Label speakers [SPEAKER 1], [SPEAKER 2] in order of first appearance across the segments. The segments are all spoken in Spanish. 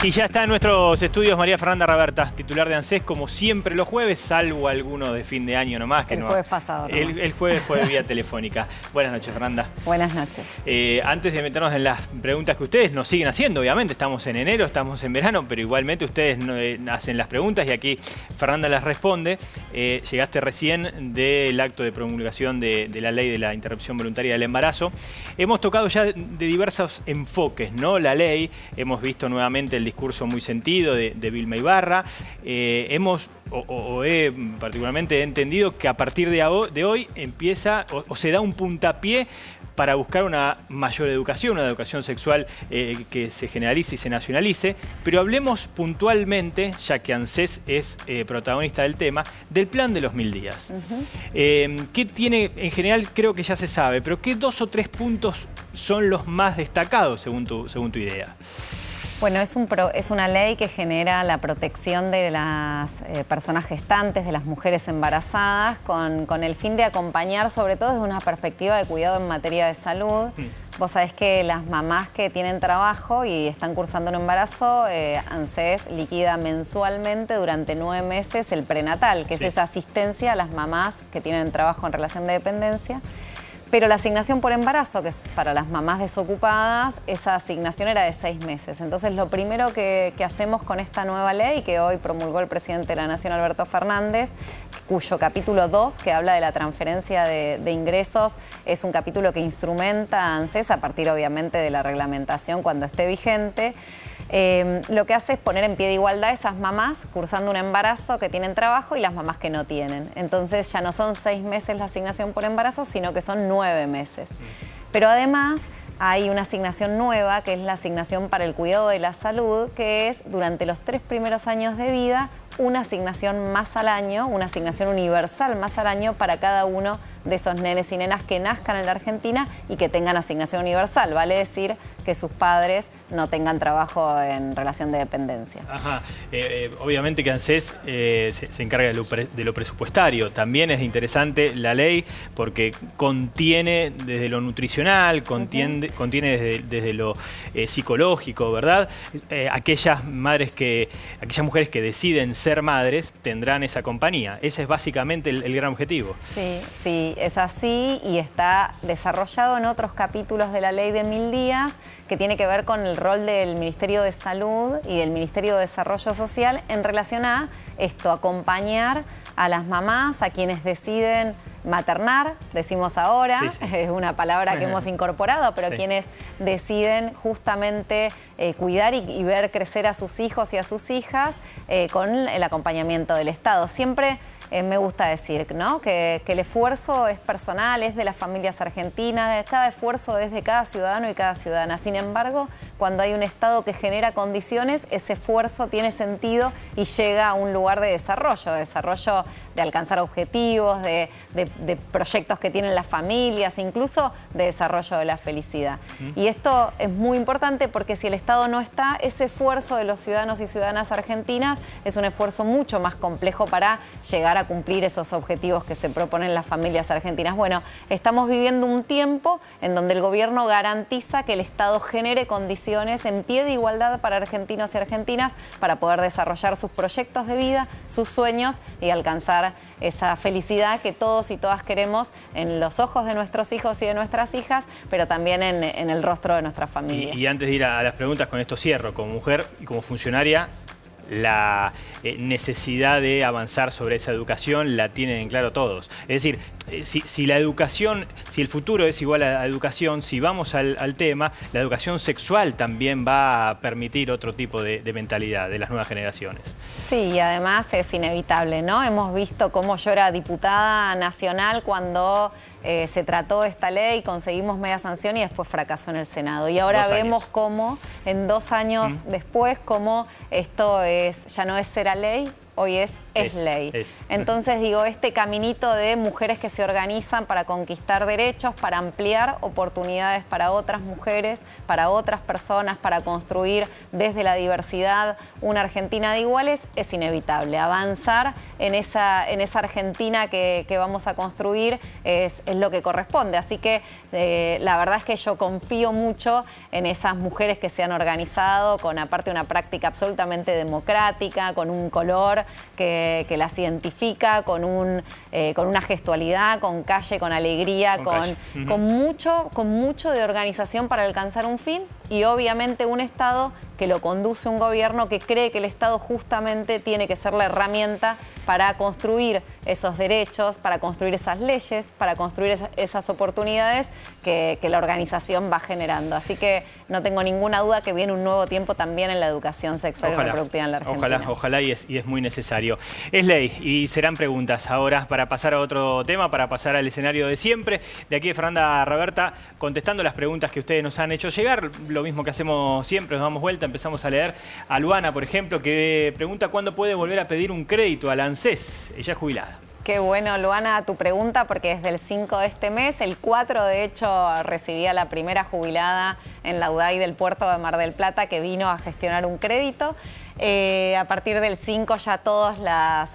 [SPEAKER 1] Y ya está en nuestros estudios María Fernanda Raberta, titular de ANSES, como siempre los jueves, salvo alguno de fin de año nomás. Que el jueves pasado. El, jueves fue vía telefónica. Buenas noches, Fernanda.
[SPEAKER 2] Buenas noches.
[SPEAKER 1] Eh, antes de meternos en las preguntas que ustedes nos siguen haciendo, obviamente, estamos en enero, estamos en verano, pero igualmente ustedes eh, hacen las preguntas y aquí Fernanda las responde. Eh, llegaste recién del acto de promulgación de la ley de la interrupción voluntaria del embarazo. Hemos tocado ya de diversos enfoques, ¿no? La ley, hemos visto nuevamente el discurso muy sentido de, Vilma Ibarra. Eh, hemos, o, he particularmente entendido que a partir de, hoy empieza o, se da un puntapié para buscar una mayor educación, una educación sexual eh, que se generalice y se nacionalice, pero hablemos puntualmente, ya que ANSES es eh, protagonista del tema, del plan de los mil días. ¿Qué tiene, en general creo que ya se sabe, pero qué dos o tres puntos son los más destacados según según tu idea?
[SPEAKER 2] Bueno, es, una ley que genera la protección de las eh, personas gestantes, de las mujeres embarazadas, con, el fin de acompañar, sobre todo desde una perspectiva de cuidado en materia de salud. Mm. Vos sabés que las mamás que tienen trabajo y están cursando un embarazo, eh, ANSES liquida mensualmente durante nueve meses el prenatal, que es esa asistencia a las mamás que tienen trabajo en relación de dependencia. Pero la asignación por embarazo, que es para las mamás desocupadas, esa asignación era de seis meses. Entonces, lo primero que, hacemos con esta nueva ley que hoy promulgó el presidente de la Nación, Alberto Fernández, cuyo capítulo 2, que habla de la transferencia de, ingresos, es un capítulo que instrumenta ANSES a partir, obviamente, de la reglamentación cuando esté vigente. Eh, lo que hace es poner en pie de igualdad esas mamás cursando un embarazo que tienen trabajo y las mamás que no tienen. Entonces ya no son seis meses la asignación por embarazo, sino que son nueve meses. Pero además hay una asignación nueva, que es la asignación para el cuidado de la salud, que es durante los tres primeros años de vida una asignación más al año, una asignación universal más al año para cada uno de esos nenes y nenas que nazcan en la Argentina y que tengan asignación universal. Vale decir que sus padres no tengan trabajo en relación de dependencia.
[SPEAKER 1] Ajá. Eh, eh, obviamente que ANSES eh, se, encarga de lo, presupuestario. También es interesante la ley porque contiene desde lo nutricional, contiene, desde, lo psicológico, ¿verdad? aquellas madres que, aquellas mujeres que deciden ser madres tendrán esa compañía. Ese es básicamente el, el gran objetivo.
[SPEAKER 2] Sí, sí, es así y está desarrollado en otros capítulos de la ley de mil días que tiene que ver con el rol del Ministerio de Salud y del Ministerio de Desarrollo Social en relación a esto, acompañar a las mamás, a quienes deciden maternar, decimos ahora, es una palabra que hemos incorporado, pero quienes deciden justamente eh, cuidar y, ver crecer a sus hijos y a sus hijas eh, con el acompañamiento del Estado. Siempre eh, me gusta decir, ¿no? Que, el esfuerzo es personal, es de las familias argentinas, cada esfuerzo es de cada ciudadano y cada ciudadana. Sin embargo, cuando hay un Estado que genera condiciones, ese esfuerzo tiene sentido y llega a un lugar de desarrollo, de desarrollo de alcanzar objetivos, de, de proyectos que tienen las familias, incluso de desarrollo de la felicidad. Y esto es muy importante porque si el Estado no está, ese esfuerzo de los ciudadanos y ciudadanas argentinas es un esfuerzo mucho más complejo para llegar cumplir esos objetivos que se proponen las familias argentinas. Bueno, estamos viviendo un tiempo en donde el gobierno garantiza que el Estado genere condiciones en pie de igualdad para argentinos y argentinas para poder desarrollar sus proyectos de vida, sus sueños y alcanzar esa felicidad que todos y todas queremos en los ojos de nuestros hijos y de nuestras hijas, pero también en, el rostro de nuestra familia. Y, antes
[SPEAKER 1] de ir a las preguntas, con esto cierro. Como mujer y como funcionaria, la eh, necesidad de avanzar sobre esa educación la tienen en claro todos. Es decir, eh, si, la educación, si el futuro es igual a la educación, si vamos al, tema, la educación sexual también va a permitir otro tipo de, de mentalidad de las nuevas generaciones.
[SPEAKER 2] Sí, y además es inevitable, ¿no? Hemos visto cómo yo era diputada nacional cuando eh, se trató esta ley, conseguimos media sanción y después fracasó en el Senado. Y ahora vemos cómo, en dos años después, cómo esto es, ya no es a ley, hoy es, es, ley. Entonces digo, este caminito de mujeres que se organizan para conquistar derechos, para ampliar oportunidades para otras mujeres, para otras personas, para construir desde la diversidad una Argentina de iguales, es inevitable. Avanzar en esa, en esa Argentina que, vamos a construir es, lo que corresponde. Así que eh, la verdad es que yo confío mucho en esas mujeres que se han organizado con aparte una práctica absolutamente democrática, con un color que, las identifica eh, con, una gestualidad, con calle, con alegría, con, con, mucho, con mucho de organización para alcanzar un fin y obviamente un Estado que lo conduce un gobierno que cree que el Estado justamente tiene que ser la herramienta para construir esos derechos, para construir esas leyes, para construir esas oportunidades que, la organización va generando. Así que no tengo ninguna duda que viene un nuevo tiempo también en la educación sexual y reproductiva en la Argentina. Ojalá,
[SPEAKER 1] ojalá y es, muy necesario. Es ley y serán preguntas ahora para pasar a otro tema, para pasar al escenario de siempre. De aquí de Fernanda Roberta contestando las preguntas que ustedes nos han hecho llegar, lo mismo que hacemos siempre, nos damos vuelta empezamos a leer a Luana, por ejemplo, que pregunta cuándo puede volver a pedir un crédito al ANSES. Ella es jubilada.
[SPEAKER 2] Qué bueno, Luana, tu pregunta, porque desde el 5 de este mes, el 4 de hecho, recibía la primera jubilada en la UDAI del puerto de Mar del Plata que vino a gestionar un crédito. Eh, a partir del 5 ya todas las,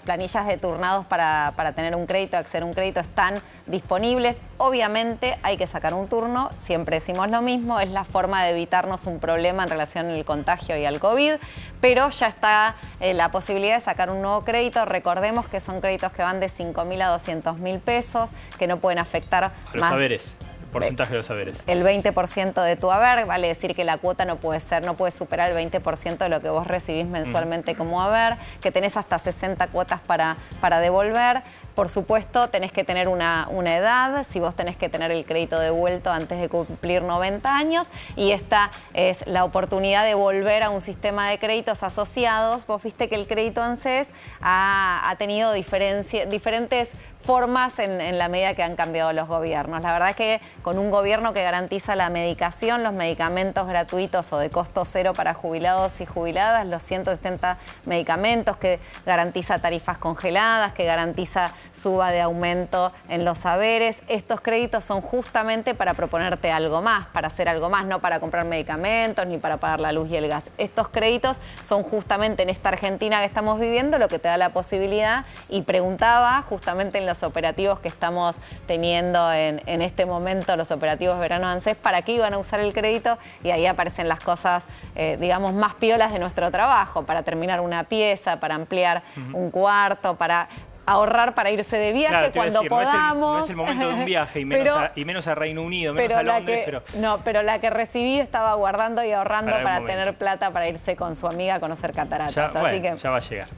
[SPEAKER 2] planillas de turnados para, tener un crédito, acceder a un crédito, están disponibles. Obviamente hay que sacar un turno, siempre decimos lo mismo, es la forma de evitarnos un problema en relación al contagio y al COVID, pero ya está eh, la posibilidad de sacar un nuevo crédito. Recordemos que son créditos que van de 5.000 a 200 mil pesos, que no pueden afectar... A los saberes
[SPEAKER 1] porcentaje de los haberes.
[SPEAKER 2] El 20% de tu haber, vale decir que la cuota no puede ser, no puede superar el 20% de lo que vos recibís mensualmente como haber, que tenés hasta 60 cuotas para, para devolver, por supuesto, tenés que tener una, edad, si vos tenés que tener el crédito devuelto antes de cumplir 90 años, y esta es la oportunidad de volver a un sistema de créditos asociados. Vos viste que el crédito ANSES ha, ha tenido diferentes formas en, la medida que han cambiado los gobiernos. La verdad es que con un gobierno que garantiza la medicación, los medicamentos gratuitos o de costo cero para jubilados y jubiladas, los 170 medicamentos, que garantiza tarifas congeladas, que garantiza suba de aumento en los saberes. Estos créditos son justamente para proponerte algo más, para hacer algo más, no para comprar medicamentos ni para pagar la luz y el gas. Estos créditos son justamente en esta Argentina que estamos viviendo lo que te da la posibilidad y preguntaba justamente en los operativos que estamos teniendo en, este momento, los operativos verano ANSES, para qué iban a usar el crédito y ahí aparecen las cosas, eh, digamos, más piolas de nuestro trabajo, para terminar una pieza, para ampliar un cuarto, para ahorrar para irse de viaje cuando podamos. No es, el, momento de un viaje y menos,
[SPEAKER 1] a, Reino Unido, menos a Londres. pero...
[SPEAKER 2] No, pero la que recibí estaba guardando y ahorrando para, tener plata para irse con su amiga a conocer cataratas. Ya, ya va a llegar. Ya,
[SPEAKER 1] va, a llegar.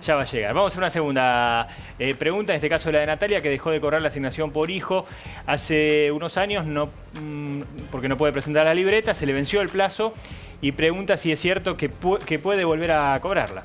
[SPEAKER 1] Ya va a llegar. Vamos a una segunda eh, pregunta, en este caso la de Natalia, que dejó de cobrar la asignación por hijo hace unos años, no, mm, porque no puede presentar la libreta, se le venció el plazo y pregunta si es cierto que puede volver a cobrarla.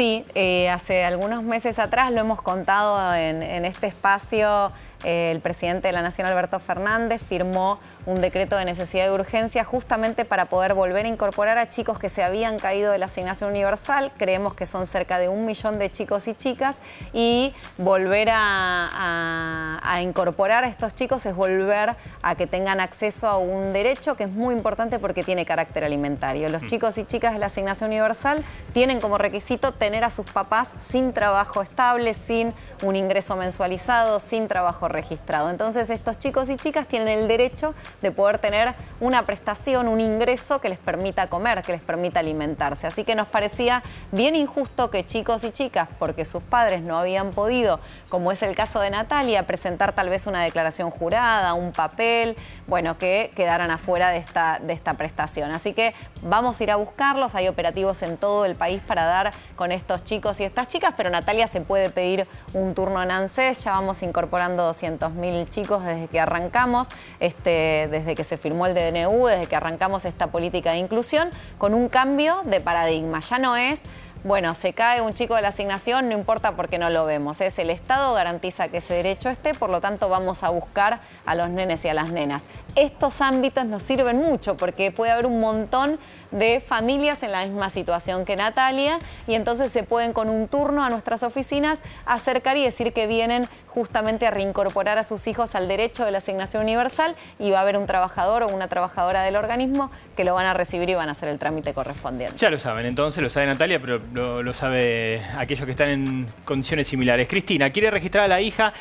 [SPEAKER 2] Sí, eh, hace algunos meses atrás lo hemos contado en este espacio el presidente de la Nación, Alberto Fernández, firmó un decreto de necesidad de urgencia justamente para poder volver a incorporar a chicos que se habían caído de la asignación universal. Creemos que son cerca de un millón de chicos y chicas y volver a, a incorporar a estos chicos es volver a que tengan acceso a un derecho que es muy importante porque tiene carácter alimentario. Los mm. chicos y chicas de la asignación universal tienen como requisito tener a sus papás sin trabajo estable, sin un ingreso mensualizado, sin trabajo registrado. Entonces estos chicos y chicas tienen el derecho de poder tener una prestación, un ingreso que les permita comer, que les permita alimentarse. Así que nos parecía bien injusto que chicos y chicas, porque sus padres no habían podido, como es el caso de Natalia, presentar tal vez una declaración jurada, un papel, bueno, que quedaran afuera de esta, de esta prestación. Así que vamos a ir a buscarlos, hay operativos en todo el país para dar con estos chicos y estas chicas, pero Natalia se puede pedir un turno en ANSES, ya vamos incorporando 200.000 chicos desde que arrancamos, este, desde que se firmó el DNU, desde que arrancamos esta política de inclusión, con un cambio de paradigma. Ya no es bueno, se cae un chico de la asignación, no importa porque no lo vemos. Es el Estado garantiza que ese derecho esté, por lo tanto vamos a buscar a los nenes y a las nenas. Estos ámbitos nos sirven mucho porque puede haber un montón de familias en la misma situación que Natalia y entonces se pueden con un turno a nuestras oficinas acercar y decir que vienen justamente a reincorporar a sus hijos al derecho de la asignación universal y va a haber un trabajador o una trabajadora del organismo que lo van a recibir y van a hacer el trámite correspondiente.
[SPEAKER 1] Ya lo saben, entonces lo sabe Natalia, pero lo, sabe aquellos que están en condiciones similares. Cristina, quiere registrar a la hija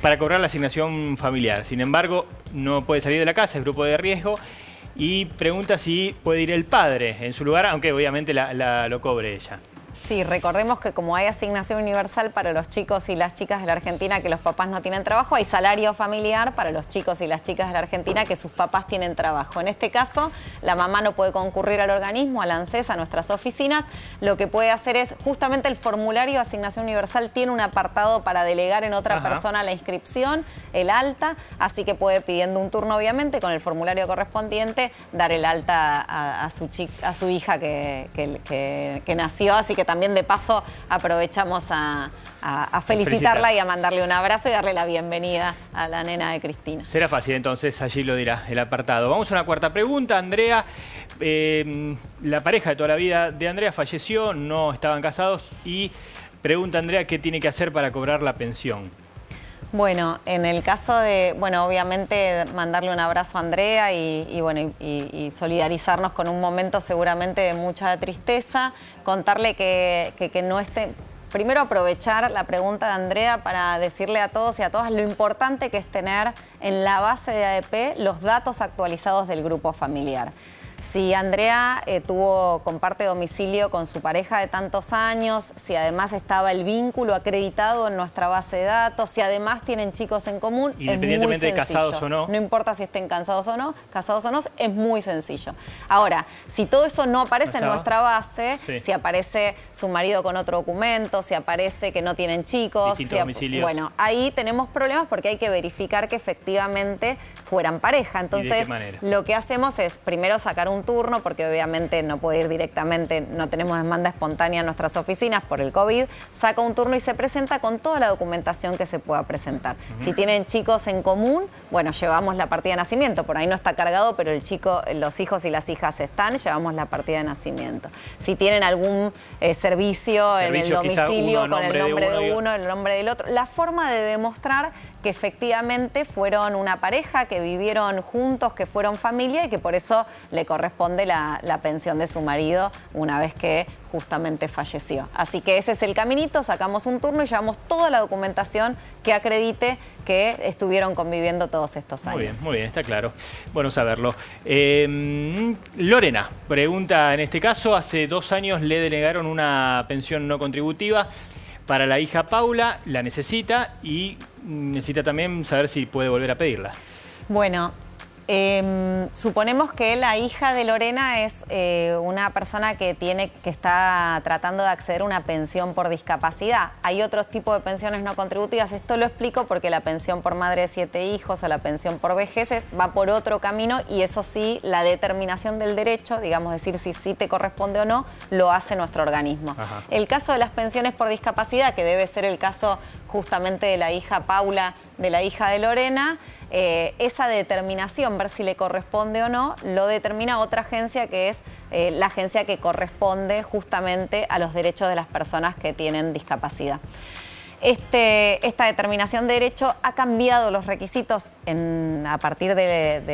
[SPEAKER 1] para cobrar la asignación familiar. Sin embargo, no puede salir de la casa, es grupo de riesgo. Y pregunta si puede ir el padre en su lugar, aunque obviamente lo cobre ella.
[SPEAKER 2] Sí, recordemos que como hay asignación universal para los chicos y las chicas de la Argentina que los papás no tienen trabajo, hay salario familiar para los chicos y las chicas de la Argentina que sus papás tienen trabajo. En este caso, la mamá no puede concurrir al organismo, al ANSES, a nuestras oficinas. Lo que puede hacer es, justamente el formulario de asignación universal tiene un apartado para delegar en otra persona la inscripción, el alta, así que puede pidiendo un turno, obviamente, con el formulario correspondiente, dar el alta a, su, a su hija que, nació, así que también de paso aprovechamos a, felicitarla y a mandarle un abrazo y darle la bienvenida a la nena de Cristina.
[SPEAKER 1] Será fácil entonces, allí lo dirá el apartado. Vamos a una cuarta pregunta, Andrea. Eh, la pareja de toda la vida de Andrea falleció, no estaban casados y pregunta Andrea qué tiene que hacer para cobrar la pensión.
[SPEAKER 2] Bueno, en el caso de, bueno, obviamente mandarle un abrazo a Andrea y, bueno, y, solidarizarnos con un momento seguramente de mucha tristeza, contarle que, que no esté, primero aprovechar la pregunta de Andrea para decirle a todos y a todas lo importante que es tener en la base de ADP e los datos actualizados del grupo familiar. Si Andrea eh, tuvo comparte domicilio con su pareja de tantos años, si además estaba el vínculo acreditado en nuestra base de datos, si además tienen chicos en común, independientemente de casados o no. No importa si estén casados o no, casados o no, es muy sencillo. Ahora, si todo eso no aparece en nuestra base, si aparece su marido con otro documento, si aparece que no tienen chicos, bueno, ahí tenemos problemas porque hay que verificar que efectivamente fueran pareja. Entonces, lo que hacemos es primero sacar un un turno, porque obviamente no puede ir directamente, no tenemos demanda espontánea en nuestras oficinas por el COVID, saca un turno y se presenta con toda la documentación que se pueda presentar. Si tienen chicos en común, bueno, llevamos la partida de nacimiento, por ahí no está cargado, pero el chico, los hijos y las hijas están, llevamos la partida de nacimiento. Si tienen algún eh, servicio, en el domicilio con el nombre de uno, de uno, el nombre del otro, la forma de demostrar que efectivamente fueron una pareja, que vivieron juntos, que fueron familia y que por eso le corresponde responde la, pensión de su marido una vez que justamente falleció. Así que ese es el caminito, sacamos un turno y llevamos toda la documentación que acredite que estuvieron conviviendo todos estos años. Muy bien, muy
[SPEAKER 1] bien, está claro. Bueno saberlo. Em, Lorena pregunta, en este caso, hace dos años le denegaron una pensión no contributiva para la hija Paula, la necesita y necesita también saber si puede volver a pedirla.
[SPEAKER 2] Bueno, Em, suponemos que la hija de Lorena es eh, una persona que tiene que está tratando de acceder a una pensión por discapacidad. Hay otros tipos de pensiones no contributivas. Esto lo explico porque la pensión por madre de siete hijos o la pensión por vejez va por otro camino y eso sí, la determinación del derecho, digamos decir si sí te corresponde o no, lo hace nuestro organismo. El caso de las pensiones por discapacidad, que debe ser el caso justamente de la hija Paula de la hija de Lorena, eh, esa determinación, ver si le corresponde o no, lo determina otra agencia que es eh, la agencia que corresponde justamente a los derechos de las personas que tienen discapacidad. Este, esta determinación de derecho ha cambiado los requisitos a partir del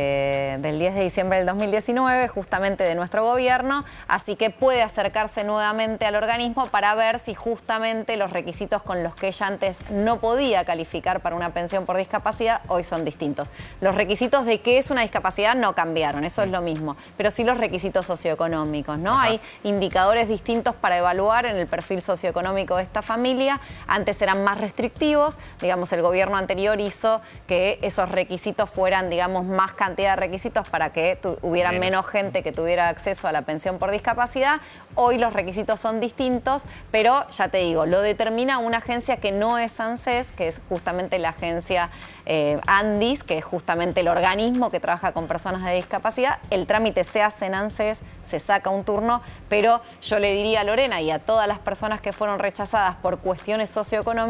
[SPEAKER 2] 10 de diciembre del 2019, justamente de nuestro gobierno, así que puede acercarse nuevamente al organismo para ver si justamente los requisitos con los que ella antes no podía calificar para una pensión por discapacidad hoy son distintos. Los requisitos de qué es una discapacidad no cambiaron, eso es lo mismo, pero sí los requisitos socioeconómicos, ¿no? Hay indicadores distintos para evaluar en el perfil socioeconómico de esta familia, antes eran más restrictivos. Digamos, el gobierno anterior hizo que esos requisitos fueran, digamos, más cantidad de requisitos para que hubiera menos. gente que tuviera acceso a la pensión por discapacidad. Hoy los requisitos son distintos, pero ya te digo, lo determina una agencia que no es ANSES, que es justamente la agencia eh, ANDIS, que es justamente el organismo que trabaja con personas de discapacidad. El trámite se hace en ANSES, se saca un turno, pero yo le diría a Lorena y a todas las personas que fueron rechazadas por cuestiones socioeconómicas,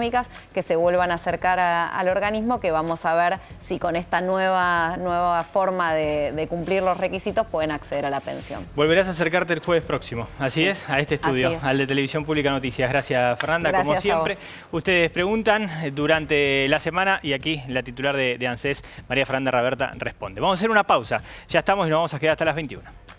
[SPEAKER 2] que se vuelvan a acercar al organismo, que vamos a ver si con esta nueva, nueva forma de, cumplir los requisitos pueden acceder a la pensión.
[SPEAKER 1] Volverás a acercarte el jueves próximo, así es, a este estudio, al de Televisión Pública Noticias. Gracias, Fernanda. Como siempre, ustedes preguntan eh, durante la semana y aquí la titular de, de ANSES, María Fernanda Raberta, responde. Vamos a hacer una pausa. Ya estamos y nos vamos a quedar hasta las 21.